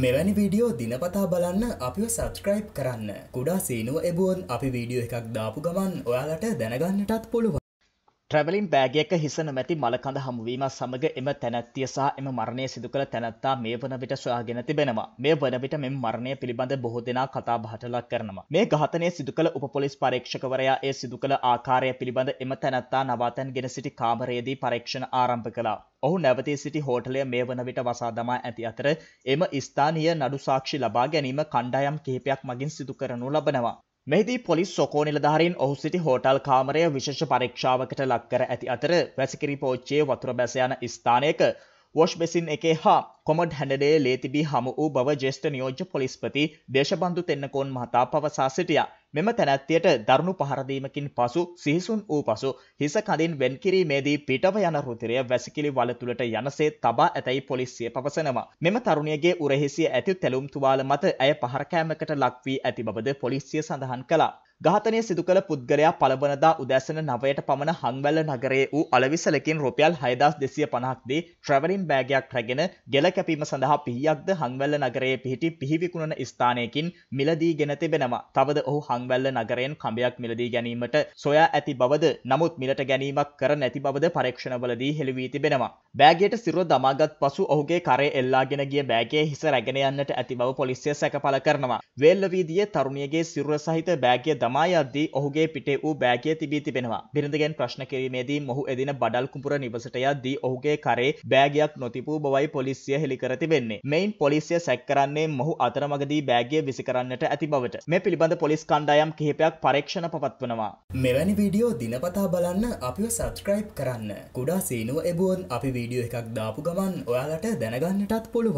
මෙවැනි වීඩියෝ දිනපතා බලන්න අපිව සබස්ක්‍රයිබ් කරන්න කුඩා සීනුව එබුවන් අපි වීඩියෝ එකක් දාපු ගමන් ඔයාලට දැනගන්නටත් පුළුවන් ට්‍රැවලින් බෑගයක හිසන මැති මලකඳ හමුවීම සමඟ එම තැනැත්තිය සහ එම මරණය සිදු කළ තැනැත්තා මේ වන විට සොයාගෙන තිබෙනවා මේ වන විට මෙම මරණය පිළිබඳ බොහෝ දෙනා කතා බහට ලක් කරනවා මේ ඝාතනය සිදු කළ උපපොලිස් පරීක්ෂකවරයා ඒ සිදු කළ ආකාරය පිළිබඳ එම තැනැත්තා නවාතැන් ගෙන සිටි කාමරයේදී පරීක්ෂණ ආරම්භ කළා ඔහු නැවතී සිටි හෝටලය මේ වන විට වසා දමා ඇති අතර එම ස්ථානීය නඩු සාක්ෂි ලබා ගැනීම කණ්ඩායම් කිහිපයක් මගින් සිදු කරනු ලබනවා මෙහිදී පොලිස් සොකෝ නිලධාරීන් ඔහු සිටි හෝටල් කාමරය විශේෂ පරීක්ෂාවකට ලක් කර ඇති අතර වැසිකිරි පෝච්චියේ වතුර බැස යන ස්ථානයක වොෂ් බෙසින් එකේ හා කොමඩ් හැඩඩේ ලේ තිබී හමු වූ බව ජේෂ්ඨ නියෝජ්‍ය පොලිස්පති දේශබන්දු තෙන්නකෝන් මහතා පවසා සිටියා. මෙම තැනැත්තියට දරුණු පහරදීමකින් පසු සිහිසුන් වූ පසු හිස කඳින් වෙන්කිරීමේදී පිටව යන රුතිරය වැසිකිලි වල තුළට යනසේ තබා ඇතැයි පොලිසිය පවසනවා. මෙම තරුණියගේ උරහිසිය ඇති තැලුම් තුවාල මත ඇය පහරකෑමකට ලක්වී ඇති බවද පොලිසිය සඳහන් කළා. ඝාතනය සිදු කළ පුද්ගලයා පළවනදා උදැසන නවයට පමණ හංවැල්ල නගරයේ වූ අලවිසලකින් රුපියල් 6250ක් දී ට්‍රැවලින් බෑගයක් රැගෙන ගෙල කැපීම සඳහා පිහියක්ද හංවැල්ල නගරයේ පිහිටි පිහිවිකුණන ස්ථානයකින් මිලදී ගෙන තිබෙනවා. තවද ඔහු හංවැල්ල නගරයෙන් කඹයක් මිලදී ගැනීමට සොයා ඇති බවද නමුත් මිලට ගැනීමක් කර නැති බවද පරීක්ෂණවලදී හෙළි වී තිබෙනවා. බෑගයට සිරුර දමාගත් පසු ඔහුගේ කරේ එල්ලාගෙන ගිය බෑගේ හිස රැගෙන යන්නට ඇති බව පොලිසිය සැකපළ කරනවා. වේල්ලවීදියේ තරුණියගේ සිරුර සහිත බෑගය දමා යද්දී ඔහුගේ පිටේ වූ බෑගය තිබී තිබෙනවා. බිරිඳගෙන් ප්‍රශ්න කිරීමේදී මොහු එදින බඩල් කුඹුර නිවසට යද්දී ඔහුගේ කරේ බෑගයක් නොතිබූ බවයි පොලිසිය හෙළි කර තිබෙන්නේ. මෙයින් පොලිසිය සැක කරන්නේ මොහු අතරමඟදී බෑගය විසි කරන්නට ඇති බවට. මේ පිළිබඳ පොලිස් කණ්ඩායම් කිහිපයක් පරීක්ෂණ පවත්වනවා. මෙවැනි වීඩියෝ දිනපතා බලන්න අපිව සබස්ක්‍රයිබ් කරන්න. කුඩා සීනුව එබුවන් අපි වීඩියෝ එකක් දාපු ගමන් ඔයාලට දැනගන්නටත් පුළුවන්.